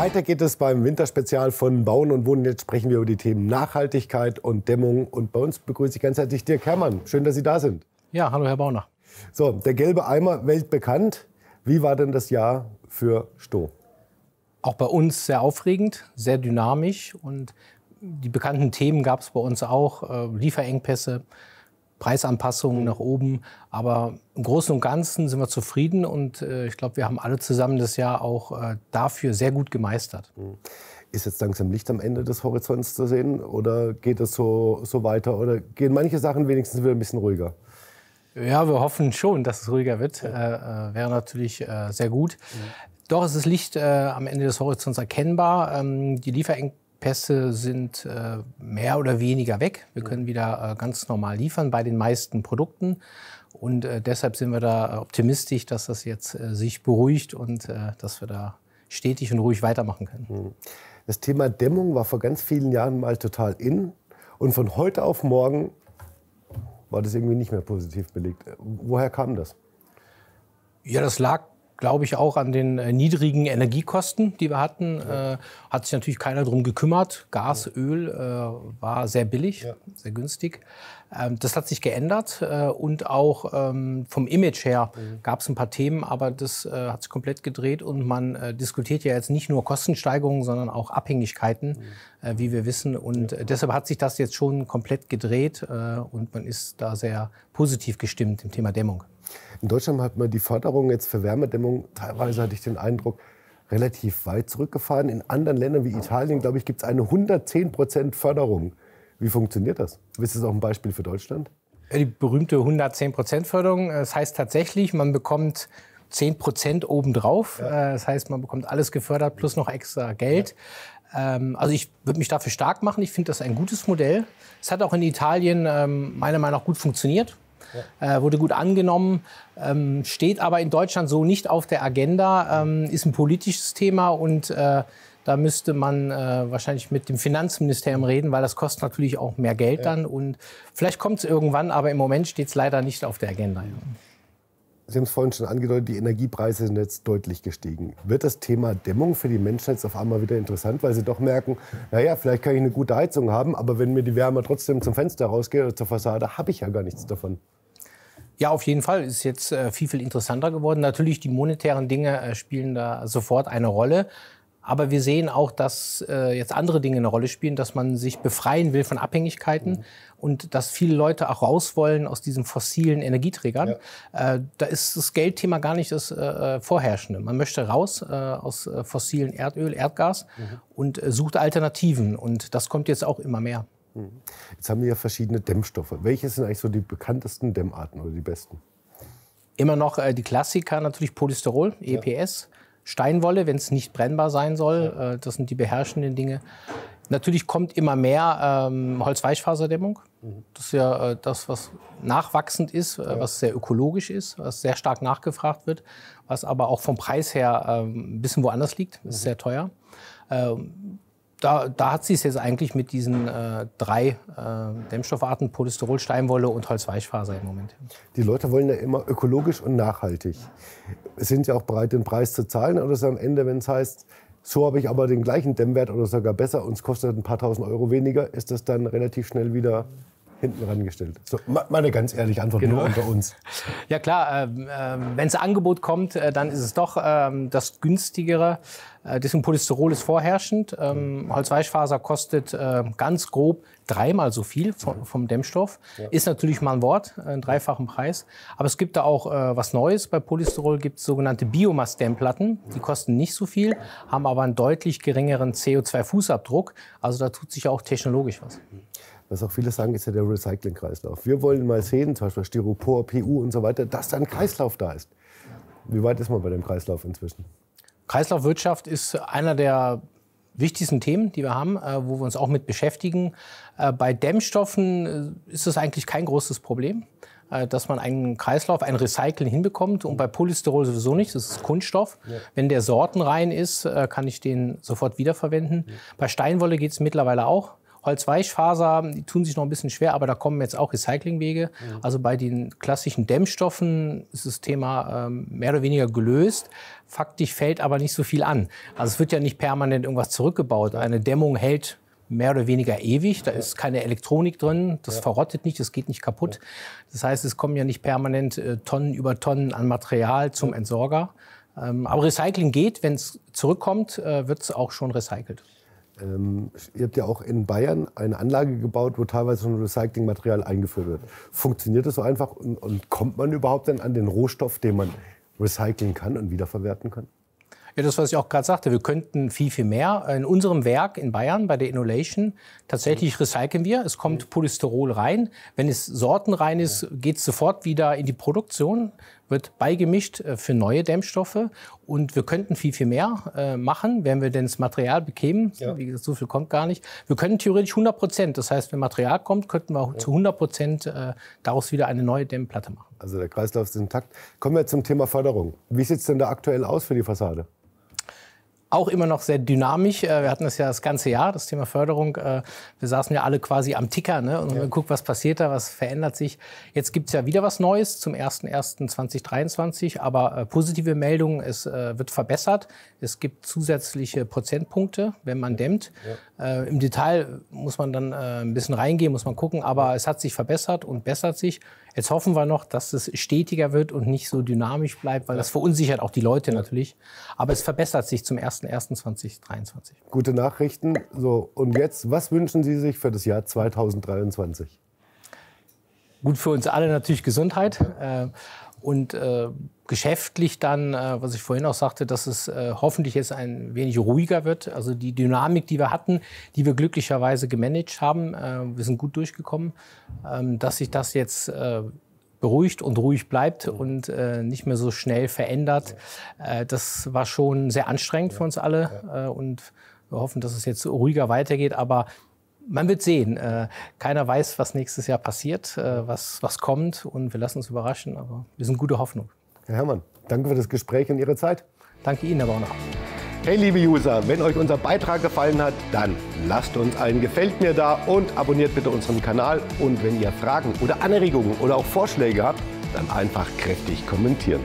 Weiter geht es beim Winterspezial von Bauen und Wohnen. Jetzt sprechen wir über die Themen Nachhaltigkeit und Dämmung. Und bei uns begrüße ich ganz herzlich Dirk Herrmann. Schön, dass Sie da sind. Ja, hallo, Herr Bauner. So, der gelbe Eimer, weltbekannt. Wie war denn das Jahr für Stoh? Auch bei uns sehr aufregend, sehr dynamisch. Und die bekannten Themen gab es bei uns auch. Äh, Lieferengpässe, Preisanpassungen nach oben. Aber im Großen und Ganzen sind wir zufrieden und äh, ich glaube, wir haben alle zusammen das Jahr auch äh, dafür sehr gut gemeistert. Hm. Ist jetzt langsam Licht am Ende des Horizonts zu sehen oder geht es so, so weiter oder gehen manche Sachen wenigstens wieder ein bisschen ruhiger? Ja, wir hoffen schon, dass es ruhiger wird. Äh, äh, wäre natürlich äh, sehr gut. Mhm. Doch, es ist Licht äh, am Ende des Horizonts erkennbar. Ähm, die Lieferengpässe Pässe sind äh, mehr oder weniger weg. Wir können wieder äh, ganz normal liefern bei den meisten Produkten. Und äh, deshalb sind wir da äh, optimistisch, dass das jetzt äh, sich beruhigt und äh, dass wir da stetig und ruhig weitermachen können. Hm. Das Thema Dämmung war vor ganz vielen Jahren mal total in. Und von heute auf morgen war das irgendwie nicht mehr positiv belegt. Woher kam das? Ja, das lag glaube ich, auch an den äh, niedrigen Energiekosten, die wir hatten. Ja. Äh, hat sich natürlich keiner drum gekümmert. Gas, ja. Öl äh, war sehr billig, ja. sehr günstig. Ähm, das hat sich geändert und auch ähm, vom Image her mhm. gab es ein paar Themen, aber das hat sich komplett gedreht und man diskutiert ja jetzt nicht nur Kostensteigerungen, sondern auch Abhängigkeiten, mhm. wie wir wissen. Und deshalb hat sich das jetzt schon komplett gedreht und man ist da sehr positiv gestimmt im Thema Dämmung. In Deutschland hat man die Förderung jetzt für Wärmedämmung, teilweise hatte ich den Eindruck, relativ weit zurückgefahren. In anderen Ländern wie Italien, glaube ich, gibt es eine 110 Förderung. Wie funktioniert das? Ist das auch ein Beispiel für Deutschland? Die berühmte 110 Förderung. Äh, das heißt tatsächlich, man bekommt 10 obendrauf. Ja. Äh, das heißt, man bekommt alles gefördert plus noch extra Geld. Ja. Ähm, also ich würde mich dafür stark machen. Ich finde das ein gutes Modell. Es hat auch in Italien ähm, meiner Meinung nach gut funktioniert ja. äh, wurde gut angenommen, ähm, steht aber in Deutschland so nicht auf der Agenda, ähm, ist ein politisches Thema und äh, da müsste man äh, wahrscheinlich mit dem Finanzministerium reden, weil das kostet natürlich auch mehr Geld ja. dann und vielleicht kommt es irgendwann, aber im Moment steht es leider nicht auf der Agenda. Ja. Sie haben es vorhin schon angedeutet, die Energiepreise sind jetzt deutlich gestiegen. Wird das Thema Dämmung für die Menschen jetzt auf einmal wieder interessant, weil sie doch merken, naja, vielleicht kann ich eine gute Heizung haben, aber wenn mir die Wärme trotzdem zum Fenster rausgeht oder zur Fassade, habe ich ja gar nichts davon. Ja, auf jeden Fall ist jetzt äh, viel, viel interessanter geworden. Natürlich, die monetären Dinge äh, spielen da sofort eine Rolle. Aber wir sehen auch, dass äh, jetzt andere Dinge eine Rolle spielen, dass man sich befreien will von Abhängigkeiten mhm. und dass viele Leute auch raus wollen aus diesen fossilen Energieträgern. Ja. Äh, da ist das Geldthema gar nicht das äh, äh Vorherrschende. Man möchte raus äh, aus äh, fossilen Erdöl, Erdgas mhm. und sucht Alternativen. Und das kommt jetzt auch immer mehr. Mhm. Jetzt haben wir ja verschiedene Dämmstoffe. Welche sind eigentlich so die bekanntesten Dämmarten oder die besten? Immer noch die Klassiker, natürlich Polysterol, EPS. Ja e Steinwolle, wenn es nicht brennbar sein soll. Ja. Äh, das sind die beherrschenden Dinge. Natürlich kommt immer mehr ähm, Holzweichfaserdämmung. Mhm. Das ist ja äh, das, was nachwachsend ist, äh, was sehr ökologisch ist, was sehr stark nachgefragt wird, was aber auch vom Preis her äh, ein bisschen woanders liegt. Das ist mhm. sehr teuer. Ähm, da, da hat sie es jetzt eigentlich mit diesen äh, drei äh, Dämmstoffarten, Polysterol, Steinwolle und Holzweichfaser im Moment. Die Leute wollen ja immer ökologisch und nachhaltig. Sind ja auch bereit, den Preis zu zahlen. Oder ist am Ende, wenn es heißt, so habe ich aber den gleichen Dämmwert oder sogar besser und es kostet ein paar tausend Euro weniger, ist das dann relativ schnell wieder hinten rangestellt. So, meine ganz ehrliche Antwort genau. nur unter uns. Ja klar, äh, äh, wenn das Angebot kommt, äh, dann ist es doch ähm, das günstigere. Äh, deswegen Polysterol ist vorherrschend. Ähm, Holzweichfaser kostet äh, ganz grob dreimal so viel vom, vom Dämmstoff. Ja. Ist natürlich mal ein Wort, äh, einen dreifachen Preis. Aber es gibt da auch äh, was Neues. Bei Polysterol gibt sogenannte Biomass-Dämmplatten. Die kosten nicht so viel, haben aber einen deutlich geringeren CO2-Fußabdruck. Also da tut sich auch technologisch was. Hm was auch viele sagen, ist ja der Recycling-Kreislauf. Wir wollen mal sehen, zum Beispiel Styropor, PU und so weiter, dass da ein Kreislauf da ist. Wie weit ist man bei dem Kreislauf inzwischen? Kreislaufwirtschaft ist einer der wichtigsten Themen, die wir haben, äh, wo wir uns auch mit beschäftigen. Äh, bei Dämmstoffen äh, ist es eigentlich kein großes Problem, dass man einen Kreislauf, ein Recycling hinbekommt. Und bei Polystyrol sowieso nicht, das ist Kunststoff. Wenn der sortenrein ist, kann ich den sofort wiederverwenden. Bei Steinwolle geht es mittlerweile auch. Holzweichfaser, die tun sich noch ein bisschen schwer, aber da kommen jetzt auch Recyclingwege. Mhm. Also bei den klassischen Dämmstoffen ist das Thema ähm, mehr oder weniger gelöst. Faktisch fällt aber nicht so viel an. Also es wird ja nicht permanent irgendwas zurückgebaut. Eine Dämmung hält mehr oder weniger ewig. Da ist keine Elektronik drin, das ja. verrottet nicht, das geht nicht kaputt. Das heißt, es kommen ja nicht permanent äh, Tonnen über Tonnen an Material zum Entsorger. Ähm, aber Recycling geht, wenn es zurückkommt, äh, wird es auch schon recycelt. Ähm, ihr habt ja auch in Bayern eine Anlage gebaut, wo teilweise schon Recyclingmaterial eingeführt wird. Funktioniert das so einfach und, und kommt man überhaupt denn an den Rohstoff, den man recyceln kann und wiederverwerten kann? Ja, das, was ich auch gerade sagte, wir könnten viel, viel mehr. In unserem Werk in Bayern bei der Innovation tatsächlich recyceln wir. Es kommt Polystyrol rein. Wenn es sortenrein ist, geht es sofort wieder in die Produktion wird beigemischt äh, für neue Dämmstoffe. Und wir könnten viel, viel mehr äh, machen, wenn wir denn das Material bekämen. Ja. Wie gesagt, so viel kommt gar nicht. Wir können theoretisch 100 Prozent. Das heißt, wenn Material kommt, könnten wir zu 100 Prozent äh, daraus wieder eine neue Dämmplatte machen. Also der Kreislauf ist intakt. Kommen wir zum Thema Förderung. Wie sieht es denn da aktuell aus für die Fassade? auch immer noch sehr dynamisch. Äh, wir hatten das ja das ganze Jahr, das Thema Förderung. Äh, wir saßen ja alle quasi am Ticker ne? und ja. was passiert da, was verändert sich. Jetzt gibt es ja wieder was Neues zum 01.01.2023, aber äh, positive Meldungen, es wird verbessert. Es gibt zusätzliche Prozentpunkte, wenn man dämmt. Ja. Im Detail muss man dann ein bisschen reingehen, muss man gucken, aber es hat sich verbessert und bessert sich. Jetzt hoffen wir noch, dass es stetiger wird und nicht so dynamisch bleibt, weil das verunsichert auch die Leute natürlich. Aber es verbessert sich zum 01.01.2023. 01.01.2023. Gute Nachrichten. So, und jetzt, was wünschen Sie sich für das Jahr 2023? Gut für uns alle natürlich Gesundheit. und geschäftlich dann, was ich vorhin auch sagte, dass es hoffentlich jetzt ein wenig ruhiger wird. Also die Dynamik, die wir hatten, die wir glücklicherweise gemanagt haben, wir sind gut durchgekommen, dass sich das jetzt beruhigt und ruhig bleibt mhm. und äh, nicht mehr so schnell verändert. Ja. Äh, das war schon sehr anstrengend ja. für uns alle ja. äh, und wir hoffen, dass es jetzt ruhiger weitergeht, aber man wird sehen. Äh, keiner weiß, was nächstes Jahr passiert, äh, was, was kommt und wir lassen uns überraschen, aber wir sind gute Hoffnung. Herr Herrmann, danke für das Gespräch und Ihre Zeit. Danke Ihnen, Herr Bauer. Hey liebe User, wenn euch unser Beitrag gefallen hat, dann lasst uns ein Gefällt mir da und abonniert bitte unseren Kanal. Und wenn ihr Fragen oder Anregungen oder auch Vorschläge habt, dann einfach kräftig kommentieren.